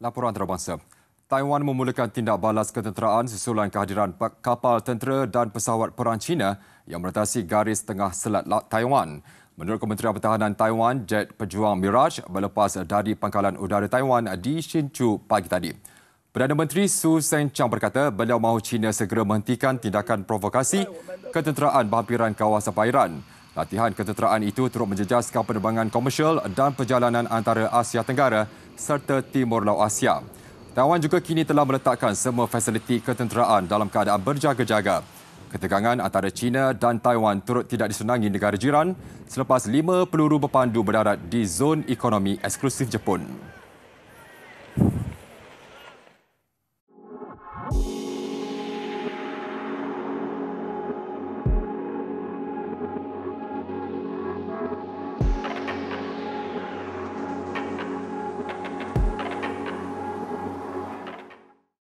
laporan antarabangsa. Taiwan memulakan tindak balas ketenteraan susulan kehadiran kapal tentera dan pesawat perang China yang meretasi garis tengah selat Taiwan. Menurut Kementerian Pertahanan Taiwan, jet pejuang Mirage berlepas dari pangkalan udara Taiwan di Shinchu pagi tadi. Perdana Menteri Su Seng Chang berkata beliau mahu China segera menghentikan tindakan provokasi ketenteraan berhampiran kawasan perairan. Latihan ketenteraan itu turut menjejaskan penerbangan komersial dan perjalanan antara Asia Tenggara serta Timur Laut Asia. Taiwan juga kini telah meletakkan semua fasiliti ketenteraan dalam keadaan berjaga-jaga. Ketegangan antara China dan Taiwan turut tidak disenangi negara jiran selepas lima peluru berpandu berdarat di zon ekonomi eksklusif Jepun.